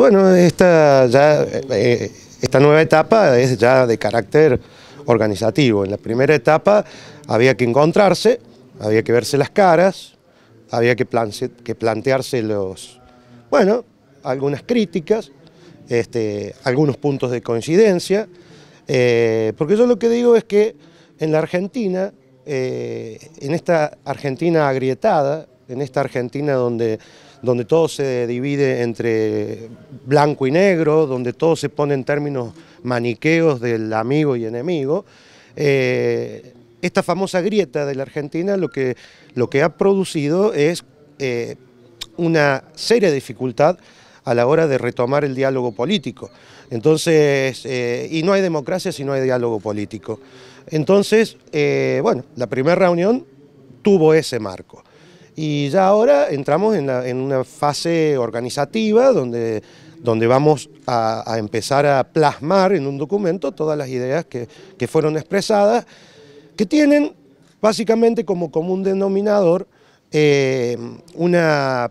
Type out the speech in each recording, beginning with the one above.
Bueno, esta, ya, eh, esta nueva etapa es ya de carácter organizativo. En la primera etapa había que encontrarse, había que verse las caras, había que, que plantearse los, bueno, algunas críticas, este, algunos puntos de coincidencia, eh, porque yo lo que digo es que en la Argentina, eh, en esta Argentina agrietada, en esta Argentina donde donde todo se divide entre blanco y negro, donde todo se pone en términos maniqueos del amigo y enemigo. Eh, esta famosa grieta de la Argentina lo que, lo que ha producido es eh, una seria dificultad a la hora de retomar el diálogo político. Entonces, eh, y no hay democracia si no hay diálogo político. Entonces, bueno, la primera reunión tuvo ese marco. Y ya ahora entramos en, una fase organizativa donde, donde vamos a, empezar a plasmar en un documento todas las ideas que, que fueron expresadas, que tienen básicamente como común denominador eh, una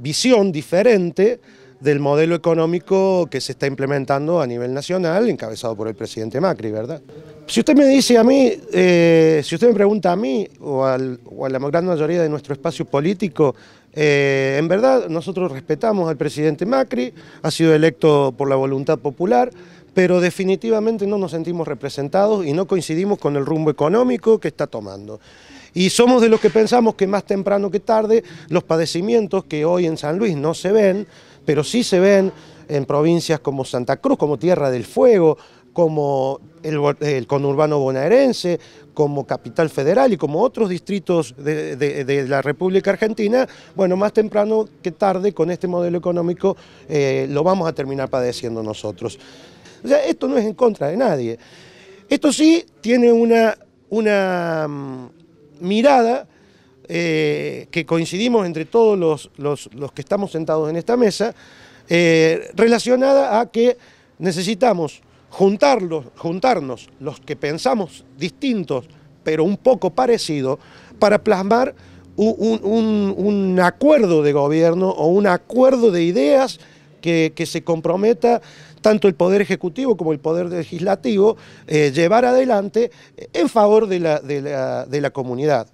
visión diferente del modelo económico que se está implementando a nivel nacional, encabezado por el presidente Macri, ¿verdad? Si usted me dice a mí, eh, si usted me pregunta a mí o, a la gran mayoría de nuestro espacio político, eh, en verdad nosotros respetamos al presidente Macri, ha sido electo por la voluntad popular, pero definitivamente no nos sentimos representados y no coincidimos con el rumbo económico que está tomando. Y somos de los que pensamos que más temprano que tarde los padecimientos que hoy en San Luis no se ven, pero sí se ven en provincias como Santa Cruz, como Tierra del Fuego, como el, conurbano bonaerense, como Capital Federal y como otros distritos de, la República Argentina, bueno, más temprano que tarde con este modelo económico eh, lo vamos a terminar padeciendo nosotros. O sea, esto no es en contra de nadie. Esto sí tiene una, una mm, mirada eh, que coincidimos entre todos los, los, que estamos sentados en esta mesa, eh, relacionada a que necesitamos juntarlos, juntarnos los que pensamos distintos, pero un poco parecido, para plasmar un, acuerdo de gobierno o un acuerdo de ideas que, se comprometa tanto el Poder Ejecutivo como el Poder Legislativo eh, llevar adelante en favor de la comunidad.